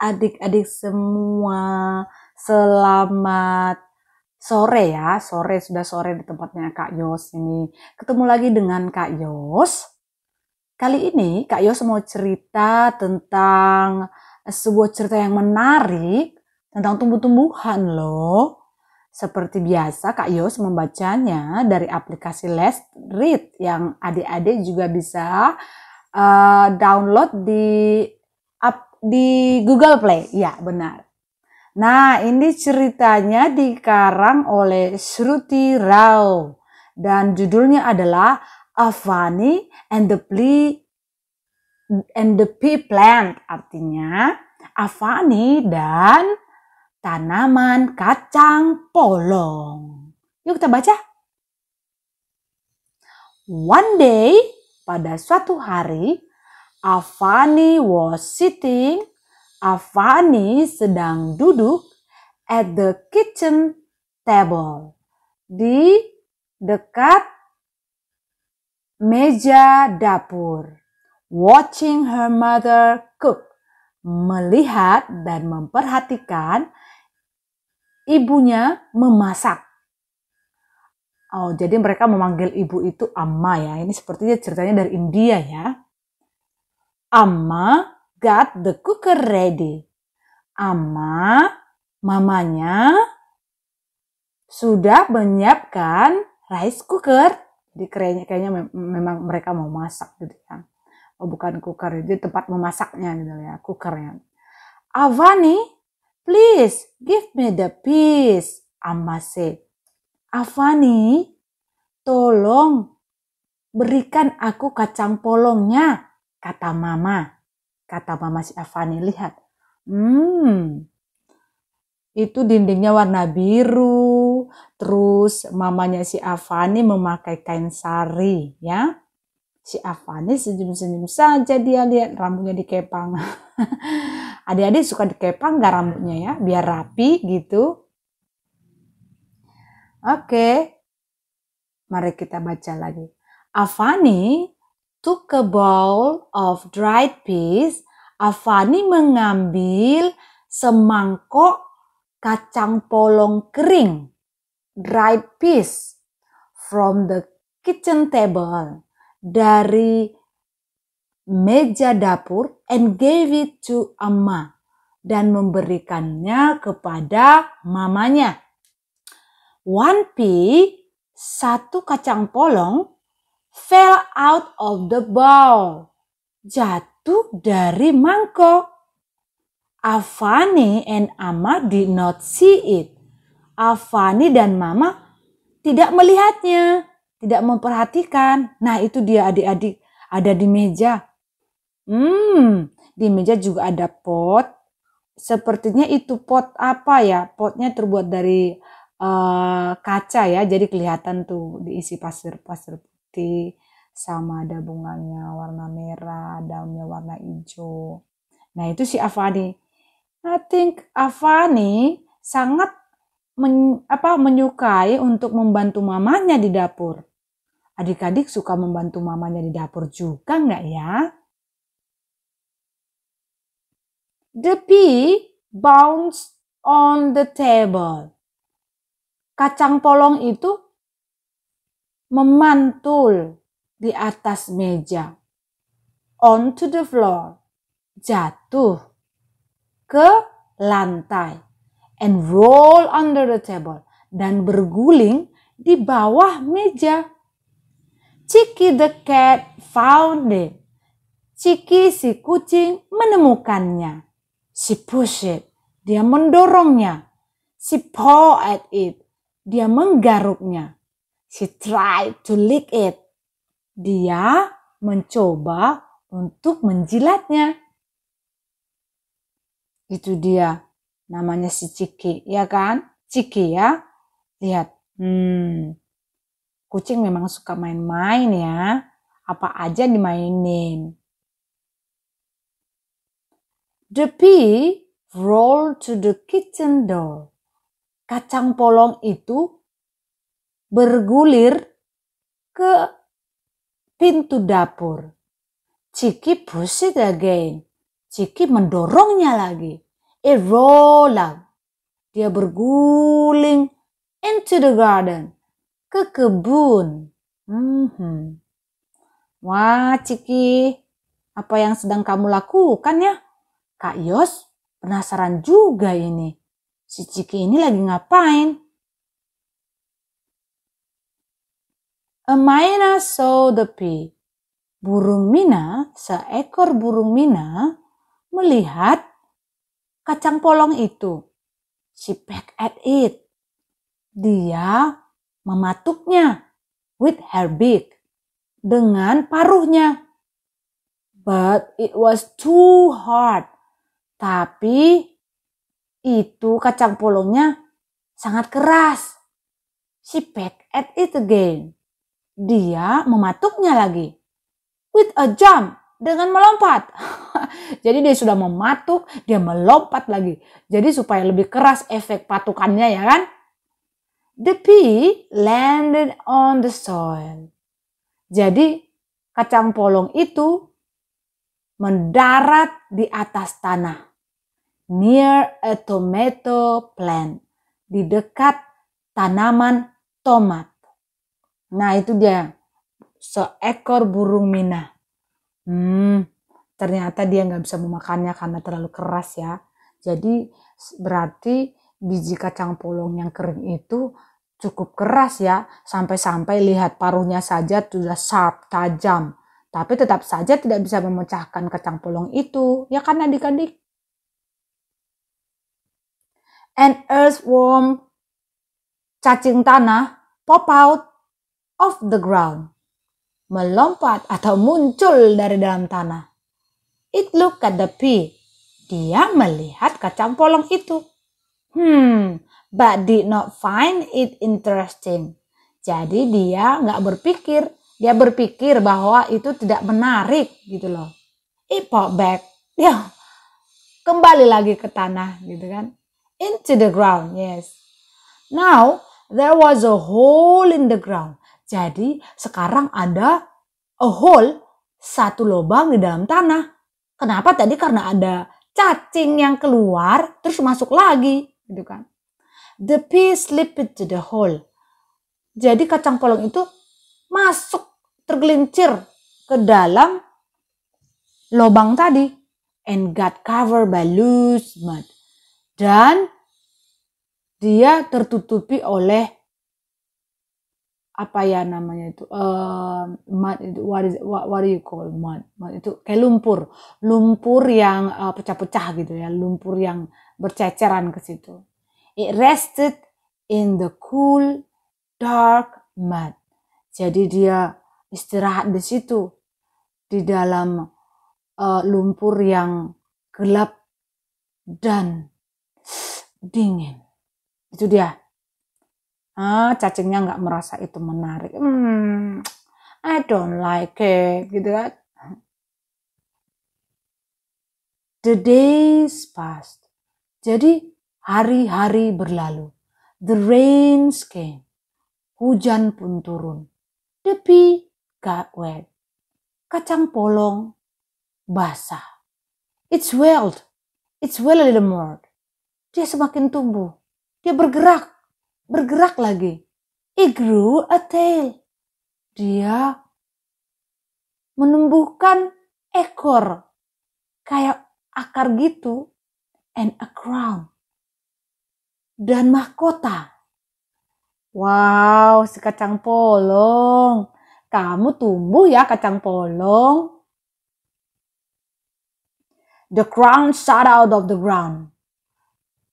adik-adik semua selamat sore ya sore sudah sore di tempatnya Kak Yos ini ketemu lagi dengan Kak Yos kali ini Kak Yos mau cerita tentang sebuah cerita yang menarik tentang tumbuh-tumbuhan loh seperti biasa Kak Yos membacanya dari aplikasi Let's Read yang adik-adik juga bisa uh, download di app di Google Play. Ya, benar. Nah, ini ceritanya dikarang oleh Shruti Rao dan judulnya adalah Avani and the Plea and the Pea Plant. Artinya, Avani dan tanaman kacang polong. Yuk kita baca. One day, pada suatu hari, Avani was sitting, Avani sedang duduk at the kitchen table. Di dekat meja dapur. Watching her mother cook. Melihat dan memperhatikan ibunya memasak. Oh, jadi mereka memanggil ibu itu amma ya. Ini sepertinya ceritanya dari India ya. Amma got the cooker ready. Amma, mamanya, sudah menyiapkan rice cooker. Jadi kayaknya, kayaknya memang mereka mau masak gitu ya. Oh bukan cooker, itu tempat memasaknya gitu ya, cookernya. Avani, please give me the piece, Amma said. Avani, tolong berikan aku kacang polongnya, Kata mama, kata mama si Avani, lihat. Hmm, itu dindingnya warna biru. Terus mamanya si Avani memakai kain sari, ya. Si Avani senyum-senyum saja dia lihat rambutnya dikepang. Adik-adik suka dikepang gak rambutnya ya, biar rapi gitu. Oke, mari kita baca lagi. Avani took a bowl of dried peas. Avani mengambil semangkok kacang polong kering, dried peas, from the kitchen table, dari meja dapur, and gave it to Amma, dan memberikannya kepada mamanya. One pea, satu kacang polong, fell out of the bowl. Jatuh dari mangkok. Avani and Ama did not see it. Avani dan Mama tidak melihatnya, tidak memperhatikan. Nah, itu dia adik-adik ada di meja. Hmm, di meja juga ada pot. Sepertinya itu pot apa ya? Potnya terbuat dari uh, kaca ya, jadi kelihatan tuh diisi pasir-pasir putih sama ada bunganya warna merah, daunnya warna hijau. Nah, itu si Avani. I think Avani sangat men, apa menyukai untuk membantu mamanya di dapur. Adik-adik suka membantu mamanya di dapur juga nggak ya? The pea bounced on the table. Kacang polong itu memantul di atas meja, onto the floor, jatuh ke lantai, and roll under the table, dan berguling di bawah meja. Ciki the cat found it. Ciki si kucing menemukannya. She push it. Dia mendorongnya. She paw at it. Dia menggaruknya. She tried to lick it. Dia mencoba untuk menjilatnya. Itu dia. Namanya si Ciki, ya kan? Ciki ya. Lihat. Hmm. Kucing memang suka main-main ya. Apa aja dimainin. The pea rolled to the kitchen door. Kacang polong itu bergulir ke pintu dapur. Ciki push it again. Ciki mendorongnya lagi. It roll up. Dia berguling into the garden. Ke kebun. Hmm. Wah, Ciki. Apa yang sedang kamu lakukan ya? Kak Yos penasaran juga ini. Si Ciki ini lagi ngapain? A Myna saw the pea. Burung Mina, seekor burung Mina, melihat kacang polong itu. She peck at it. Dia mematuknya with her beak, dengan paruhnya. But it was too hard. Tapi itu kacang polongnya sangat keras. She peck at it again dia mematuknya lagi. With a jump, dengan melompat. Jadi dia sudah mematuk, dia melompat lagi. Jadi supaya lebih keras efek patukannya ya kan. The pea landed on the soil. Jadi kacang polong itu mendarat di atas tanah. Near a tomato plant. Di dekat tanaman tomat. Nah itu dia seekor burung mina. Hmm, ternyata dia nggak bisa memakannya karena terlalu keras ya. Jadi berarti biji kacang polong yang kering itu cukup keras ya. Sampai-sampai lihat paruhnya saja sudah sharp, tajam. Tapi tetap saja tidak bisa memecahkan kacang polong itu. Ya karena adik-adik? An earthworm, cacing tanah, pop out off the ground, melompat atau muncul dari dalam tanah. It looked at the pea. Dia melihat kacang polong itu. Hmm, but did not find it interesting. Jadi dia nggak berpikir, dia berpikir bahwa itu tidak menarik gitu loh. It pop back. Dia ya, kembali lagi ke tanah gitu kan. Into the ground, yes. Now, there was a hole in the ground. Jadi sekarang ada a hole, satu lubang di dalam tanah. Kenapa tadi? Karena ada cacing yang keluar terus masuk lagi, gitu kan. The pea slipped to the hole. Jadi kacang polong itu masuk tergelincir ke dalam lubang tadi and got covered by loose mud. Dan dia tertutupi oleh apa ya namanya itu uh, mud what is what, what do you call mud, mud itu kayak lumpur lumpur yang uh, pecah-pecah gitu ya lumpur yang berceceran ke situ it rested in the cool dark mud jadi dia istirahat di situ di dalam uh, lumpur yang gelap dan dingin itu dia ah cacingnya nggak merasa itu menarik hmm I don't like it gitu kan the days passed jadi hari-hari berlalu the rains came hujan pun turun the pea got wet kacang polong basah it's wild it's well a little more dia semakin tumbuh dia bergerak bergerak lagi. It grew a tail. Dia menumbuhkan ekor kayak akar gitu and a crown dan mahkota. Wow, si kacang polong. Kamu tumbuh ya kacang polong. The crown shot out of the ground.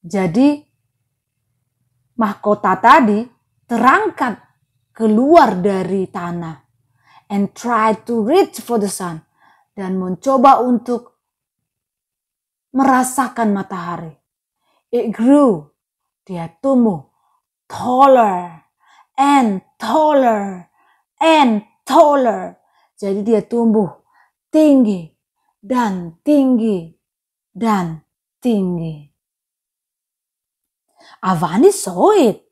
Jadi mahkota tadi terangkat keluar dari tanah and try to reach for the sun dan mencoba untuk merasakan matahari. It grew, dia tumbuh taller and taller and taller. Jadi dia tumbuh tinggi dan tinggi dan tinggi. Avani saw it.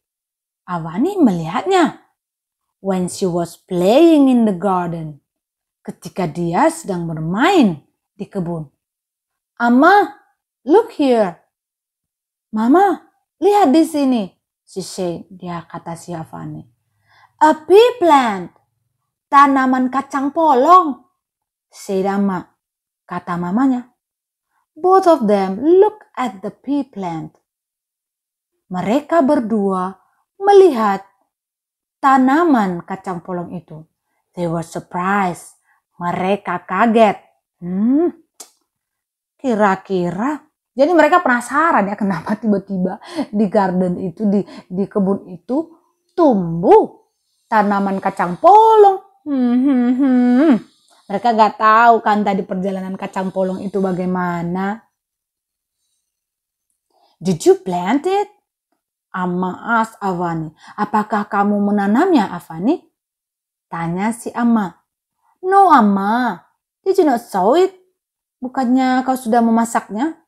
Avani melihatnya. When she was playing in the garden. Ketika dia sedang bermain di kebun. Ama, look here. Mama, lihat di sini. She said, dia kata si Avani. A pea plant. Tanaman kacang polong. Said Ama, kata mamanya. Both of them look at the pea plant mereka berdua melihat tanaman kacang polong itu. They were surprised. Mereka kaget. Hmm, kira-kira. Jadi mereka penasaran ya kenapa tiba-tiba di garden itu, di, di kebun itu tumbuh tanaman kacang polong. Hmm, hmm, hmm. Mereka gak tahu kan tadi perjalanan kacang polong itu bagaimana. Did you plant it? Amaas ah, Avani. Apakah kamu menanamnya, Avani? Tanya si ama. No, ama. Did you not Bukannya kau sudah memasaknya?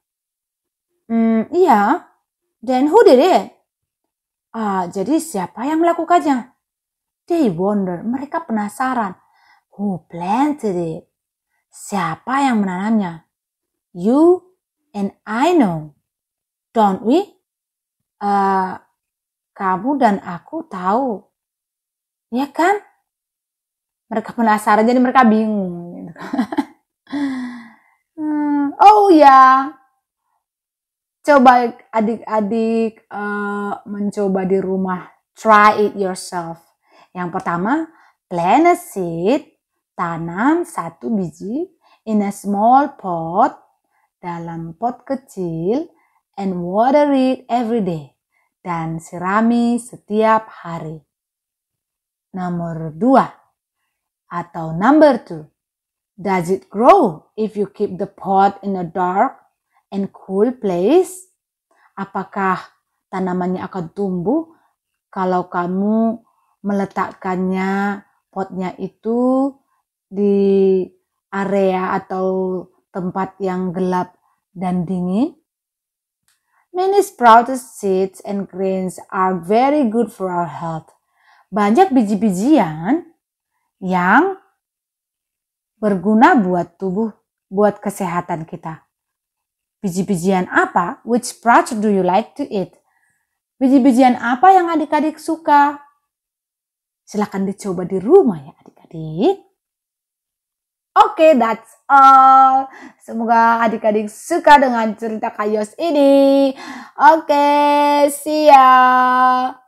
Hmm, iya. Then who did it? Ah, jadi siapa yang melakukannya? They wonder. Mereka penasaran. Who planted it? Siapa yang menanamnya? You and I know. Don't we? Eh, kamu dan aku tahu, ya kan? Mereka penasaran jadi mereka bingung. Gitu. hmm, oh ya, coba adik-adik uh, mencoba di rumah, try it yourself. Yang pertama, plant a seed, tanam satu biji in a small pot dalam pot kecil and water it every day dan sirami setiap hari. Nomor dua atau number two. Does it grow if you keep the pot in a dark and cool place? Apakah tanamannya akan tumbuh kalau kamu meletakkannya potnya itu di area atau tempat yang gelap dan dingin? Many sprouted seeds and grains are very good for our health. Banyak biji-bijian yang berguna buat tubuh, buat kesehatan kita. Biji-bijian apa? Which sprouts do you like to eat? Biji-bijian apa yang adik-adik suka? Silahkan dicoba di rumah ya adik-adik. Oke, okay, that's all. Semoga adik-adik suka dengan cerita Kayos ini. Oke, okay, see ya.